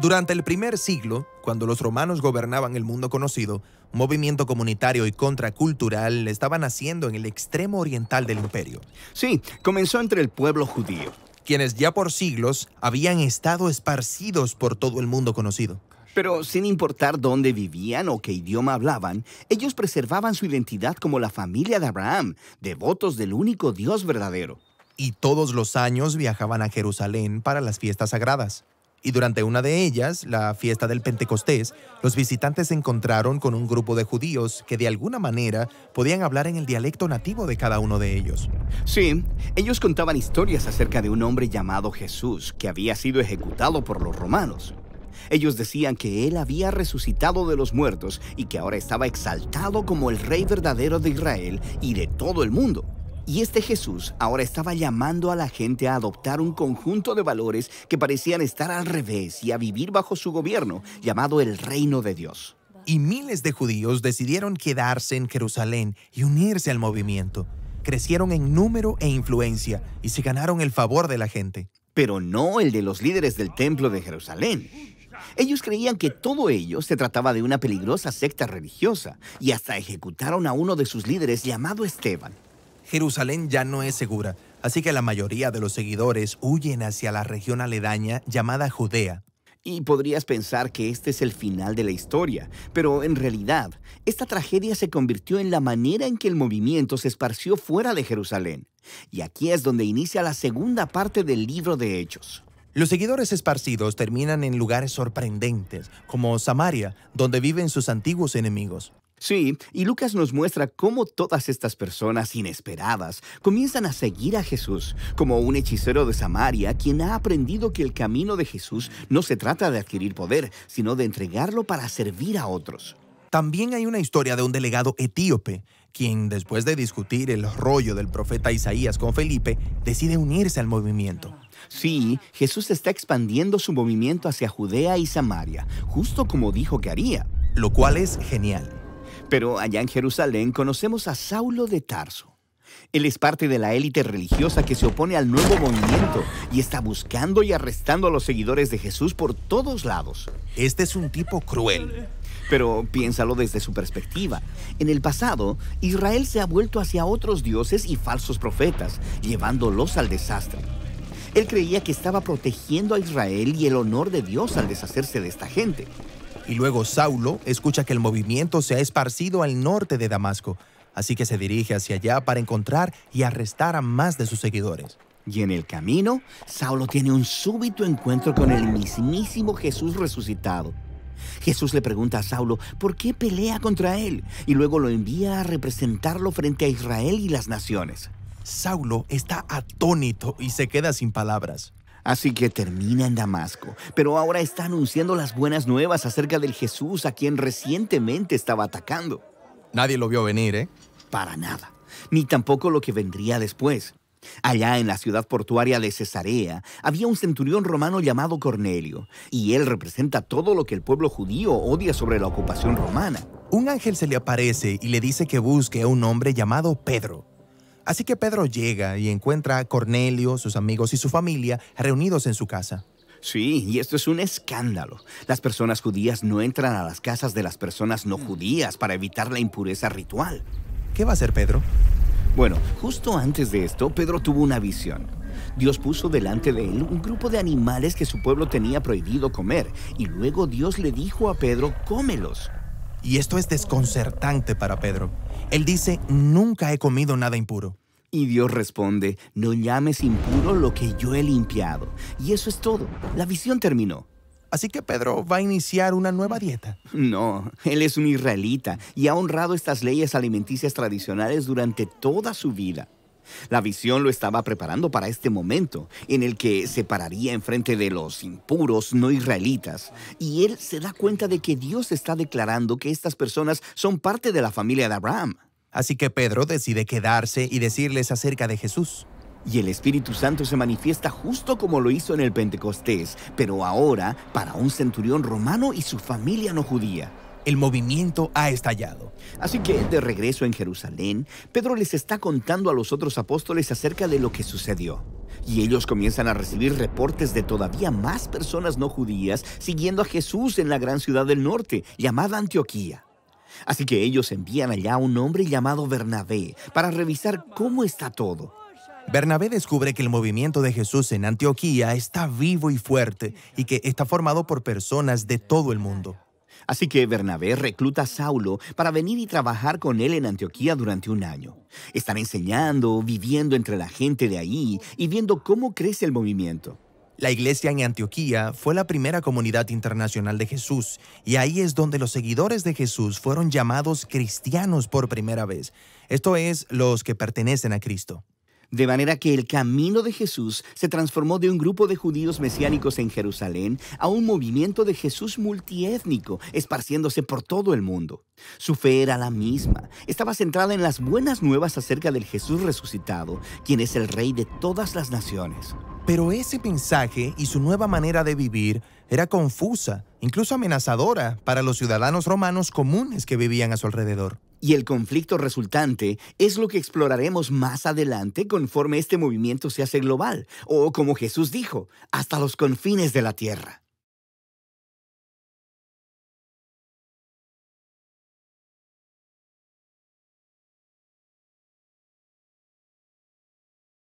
Durante el primer siglo, cuando los romanos gobernaban el mundo conocido, movimiento comunitario y contracultural estaban naciendo en el extremo oriental del imperio. Sí, comenzó entre el pueblo judío, quienes ya por siglos habían estado esparcidos por todo el mundo conocido. Pero sin importar dónde vivían o qué idioma hablaban, ellos preservaban su identidad como la familia de Abraham, devotos del único Dios verdadero. Y todos los años viajaban a Jerusalén para las fiestas sagradas y durante una de ellas, la fiesta del Pentecostés, los visitantes se encontraron con un grupo de judíos que de alguna manera podían hablar en el dialecto nativo de cada uno de ellos. Sí, ellos contaban historias acerca de un hombre llamado Jesús que había sido ejecutado por los romanos. Ellos decían que él había resucitado de los muertos y que ahora estaba exaltado como el rey verdadero de Israel y de todo el mundo. Y este Jesús ahora estaba llamando a la gente a adoptar un conjunto de valores que parecían estar al revés y a vivir bajo su gobierno, llamado el reino de Dios. Y miles de judíos decidieron quedarse en Jerusalén y unirse al movimiento. Crecieron en número e influencia y se ganaron el favor de la gente. Pero no el de los líderes del templo de Jerusalén. Ellos creían que todo ello se trataba de una peligrosa secta religiosa y hasta ejecutaron a uno de sus líderes llamado Esteban. Jerusalén ya no es segura, así que la mayoría de los seguidores huyen hacia la región aledaña llamada Judea. Y podrías pensar que este es el final de la historia, pero en realidad, esta tragedia se convirtió en la manera en que el movimiento se esparció fuera de Jerusalén. Y aquí es donde inicia la segunda parte del libro de Hechos. Los seguidores esparcidos terminan en lugares sorprendentes, como Samaria, donde viven sus antiguos enemigos. Sí, y Lucas nos muestra cómo todas estas personas inesperadas comienzan a seguir a Jesús, como un hechicero de Samaria quien ha aprendido que el camino de Jesús no se trata de adquirir poder, sino de entregarlo para servir a otros. También hay una historia de un delegado etíope, quien después de discutir el rollo del profeta Isaías con Felipe, decide unirse al movimiento. Sí, Jesús está expandiendo su movimiento hacia Judea y Samaria, justo como dijo que haría. Lo cual es genial pero allá en Jerusalén conocemos a Saulo de Tarso. Él es parte de la élite religiosa que se opone al nuevo movimiento y está buscando y arrestando a los seguidores de Jesús por todos lados. Este es un tipo cruel. Pero piénsalo desde su perspectiva. En el pasado, Israel se ha vuelto hacia otros dioses y falsos profetas, llevándolos al desastre. Él creía que estaba protegiendo a Israel y el honor de Dios al deshacerse de esta gente. Y luego Saulo escucha que el movimiento se ha esparcido al norte de Damasco, así que se dirige hacia allá para encontrar y arrestar a más de sus seguidores. Y en el camino, Saulo tiene un súbito encuentro con el mismísimo Jesús resucitado. Jesús le pregunta a Saulo por qué pelea contra él y luego lo envía a representarlo frente a Israel y las naciones. Saulo está atónito y se queda sin palabras. Así que termina en Damasco, pero ahora está anunciando las buenas nuevas acerca del Jesús a quien recientemente estaba atacando. Nadie lo vio venir, ¿eh? Para nada, ni tampoco lo que vendría después. Allá en la ciudad portuaria de Cesarea había un centurión romano llamado Cornelio, y él representa todo lo que el pueblo judío odia sobre la ocupación romana. Un ángel se le aparece y le dice que busque a un hombre llamado Pedro Así que Pedro llega y encuentra a Cornelio, sus amigos y su familia reunidos en su casa. Sí, y esto es un escándalo. Las personas judías no entran a las casas de las personas no judías para evitar la impureza ritual. ¿Qué va a hacer Pedro? Bueno, justo antes de esto, Pedro tuvo una visión. Dios puso delante de él un grupo de animales que su pueblo tenía prohibido comer, y luego Dios le dijo a Pedro, cómelos. Y esto es desconcertante para Pedro. Él dice, nunca he comido nada impuro. Y Dios responde, no llames impuro lo que yo he limpiado. Y eso es todo. La visión terminó. Así que Pedro va a iniciar una nueva dieta. No, él es un israelita y ha honrado estas leyes alimenticias tradicionales durante toda su vida. La visión lo estaba preparando para este momento, en el que se pararía enfrente de los impuros no israelitas, y él se da cuenta de que Dios está declarando que estas personas son parte de la familia de Abraham. Así que Pedro decide quedarse y decirles acerca de Jesús. Y el Espíritu Santo se manifiesta justo como lo hizo en el Pentecostés, pero ahora para un centurión romano y su familia no judía el movimiento ha estallado. Así que, de regreso en Jerusalén, Pedro les está contando a los otros apóstoles acerca de lo que sucedió. Y ellos comienzan a recibir reportes de todavía más personas no judías siguiendo a Jesús en la gran ciudad del norte, llamada Antioquía. Así que ellos envían allá a un hombre llamado Bernabé para revisar cómo está todo. Bernabé descubre que el movimiento de Jesús en Antioquía está vivo y fuerte y que está formado por personas de todo el mundo. Así que Bernabé recluta a Saulo para venir y trabajar con él en Antioquía durante un año. Están enseñando, viviendo entre la gente de ahí y viendo cómo crece el movimiento. La iglesia en Antioquía fue la primera comunidad internacional de Jesús y ahí es donde los seguidores de Jesús fueron llamados cristianos por primera vez, esto es, los que pertenecen a Cristo. De manera que el camino de Jesús se transformó de un grupo de judíos mesiánicos en Jerusalén a un movimiento de Jesús multiétnico, esparciéndose por todo el mundo. Su fe era la misma, estaba centrada en las buenas nuevas acerca del Jesús resucitado, quien es el rey de todas las naciones. Pero ese mensaje y su nueva manera de vivir era confusa, incluso amenazadora para los ciudadanos romanos comunes que vivían a su alrededor y el conflicto resultante es lo que exploraremos más adelante conforme este movimiento se hace global, o como Jesús dijo, hasta los confines de la tierra.